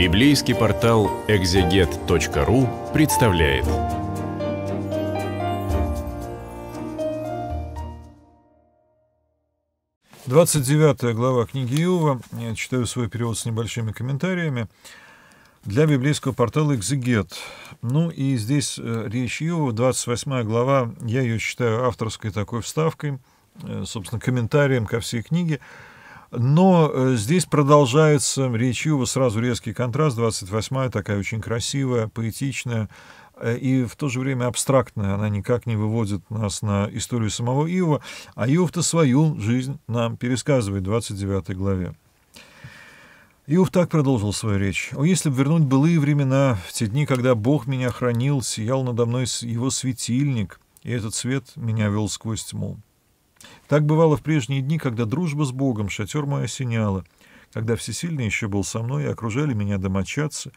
Библейский портал экзегет.ру представляет. Двадцать девятая глава книги Иова. Я читаю свой перевод с небольшими комментариями для библейского портала «Экзегет». Ну и здесь э, речь Иова, 28 глава, я ее считаю авторской такой вставкой, э, собственно, комментарием ко всей книге. Но э, здесь продолжается речь Юва, сразу резкий контраст, 28-я, такая очень красивая, поэтичная, э, и в то же время абстрактная, она никак не выводит нас на историю самого Иова, а Иов-то свою жизнь нам пересказывает в 29 главе. Иов так продолжил свою речь. «О, если бы вернуть былые времена, в те дни, когда Бог меня хранил, сиял надо мной его светильник, и этот свет меня вел сквозь тьму. Так бывало в прежние дни, когда дружба с Богом шатер мой осеняла, когда всесильный еще был со мной и окружали меня домочадцы,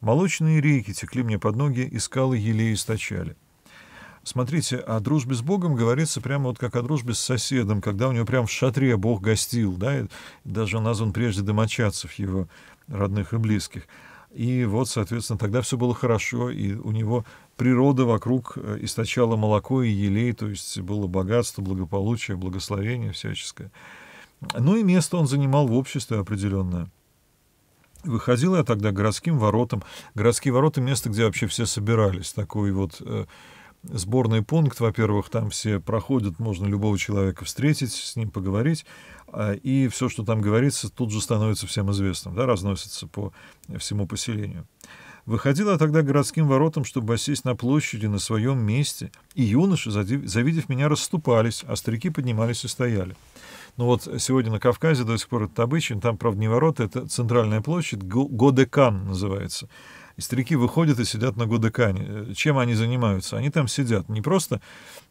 молочные реки текли мне под ноги и скалы еле источали. Смотрите, о дружбе с Богом говорится прямо вот как о дружбе с соседом, когда у него прямо в шатре Бог гостил, да, и даже назван прежде домочадцев его родных и близких. И вот, соответственно, тогда все было хорошо, и у него природа вокруг э, источала молоко и елей, то есть было богатство, благополучие, благословение всяческое. Ну и место он занимал в обществе определенное. Выходил я тогда городским воротам. Городские ворота — место, где вообще все собирались. Такой вот э, сборный пункт, во-первых, там все проходят, можно любого человека встретить, с ним поговорить, а, и все, что там говорится, тут же становится всем известным, да, разносится по всему поселению выходила тогда городским воротам, чтобы осесть на площади на своем месте, и юноши, завидев меня, расступались, а старики поднимались и стояли. Ну вот сегодня на Кавказе до сих пор это обычай, там, правда, не ворота, это центральная площадь, Годекан называется и старики выходят и сидят на Годекане. Э, чем они занимаются? Они там сидят, не просто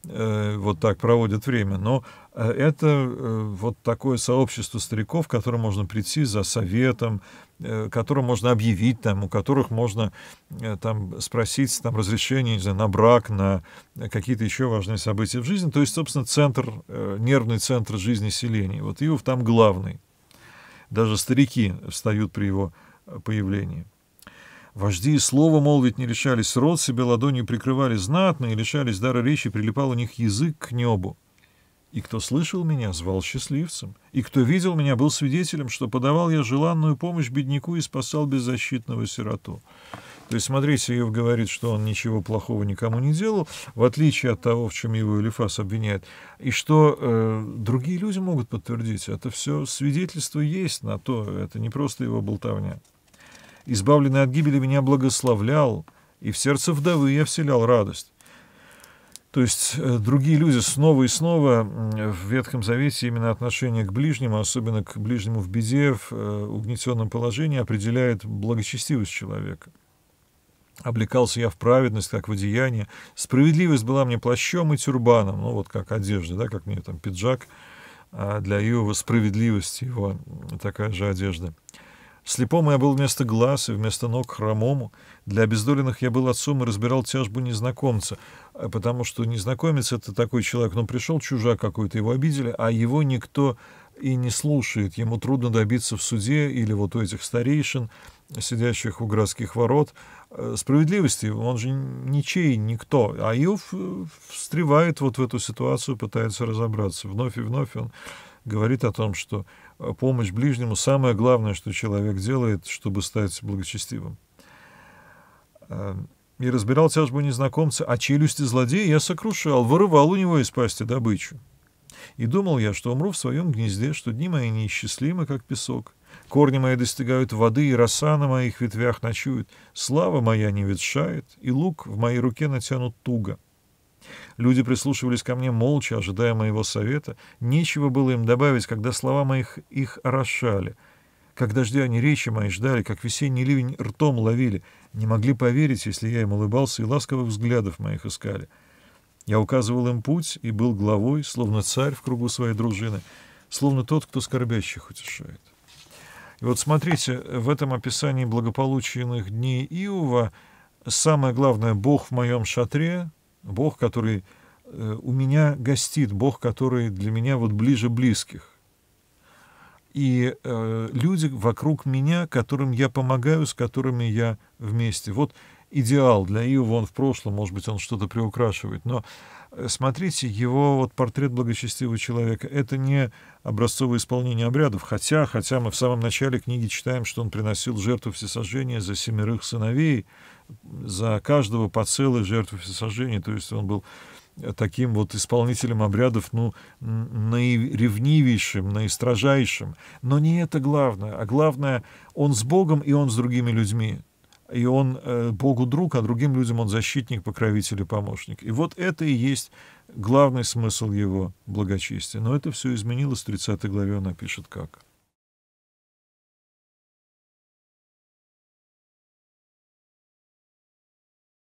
э, вот так проводят время, но э, это э, вот такое сообщество стариков, к которому можно прийти за советом, э, которым можно объявить, там, у которых можно э, там, спросить там, разрешение не знаю, на брак, на какие-то еще важные события в жизни. То есть, собственно, центр, э, нервный центр жизни селения. Вот Иов там главный. Даже старики встают при его э, появлении. Вожди и слова молвить не решались, рот себе ладонью прикрывали знатно и лишались дара речи, прилипал у них язык к небу. И кто слышал меня, звал счастливцем, и кто видел меня, был свидетелем, что подавал я желанную помощь бедняку и спасал беззащитного сироту. То есть, смотрите, Иов говорит, что он ничего плохого никому не делал, в отличие от того, в чем его Элифас обвиняет, и что э, другие люди могут подтвердить. Это все свидетельство есть на то, это не просто его болтовня избавленный от гибели, меня благословлял, и в сердце вдовы я вселял радость. То есть э, другие люди снова и снова в Ветхом Завете именно отношение к ближнему, особенно к ближнему в беде, в э, угнетенном положении, определяет благочестивость человека. Облекался я в праведность, как в одеяние. Справедливость была мне плащом и тюрбаном, ну вот как одежда, да, как мне там пиджак, а для Иова справедливость его такая же одежда. Слепому я был вместо глаз и вместо ног хромому. Для обездоленных я был отцом и разбирал тяжбу незнакомца, э, потому что незнакомец — это такой человек, но ну, пришел чужак какой-то, его обидели, а его никто и не слушает. Ему трудно добиться в суде или вот у этих старейшин, сидящих у городских ворот, э, справедливости. Он же ничей, никто. А Иов встревает вот в эту ситуацию, пытается разобраться. Вновь и вновь он говорит о том, что помощь ближнему самое главное, что человек делает, чтобы стать благочестивым. Эм, и разбирал тяжбу незнакомца, а челюсти злодея я сокрушал, вырывал у него из пасти добычу. И думал я, что умру в своем гнезде, что дни мои неисчислимы, как песок. Корни мои достигают воды, и роса на моих ветвях ночует. Слава моя не ветшает, и лук в моей руке натянут туго. Люди прислушивались ко мне молча, ожидая моего совета. Нечего было им добавить, когда слова моих их орошали. Как дождя они речи мои ждали, как весенний ливень ртом ловили. Не могли поверить, если я им улыбался, и ласковых взглядов моих искали. Я указывал им путь и был главой, словно царь в кругу своей дружины, словно тот, кто скорбящих утешает. И вот смотрите, в этом описании благополучных дней Иова самое главное — Бог в моем шатре, Бог, который э, у меня гостит, Бог, который для меня вот ближе близких. И э, люди вокруг меня, которым я помогаю, с которыми я вместе. Вот идеал для Иова, он в прошлом, может быть, он что-то приукрашивает, но э, смотрите, его вот портрет благочестивого человека — это не образцовое исполнение обрядов, хотя, хотя мы в самом начале книги читаем, что он приносил жертву всесожжения за семерых сыновей, за каждого по целой жертву всесожжения. То есть он был таким вот исполнителем обрядов, ну, наиревнивейшим, наистрожайшим. Но не это главное, а главное, он с Богом и он с другими людьми. И он э, Богу друг, а другим людям он защитник, покровитель и помощник. И вот это и есть главный смысл его благочестия. Но это все изменилось в 30 главе, он напишет как.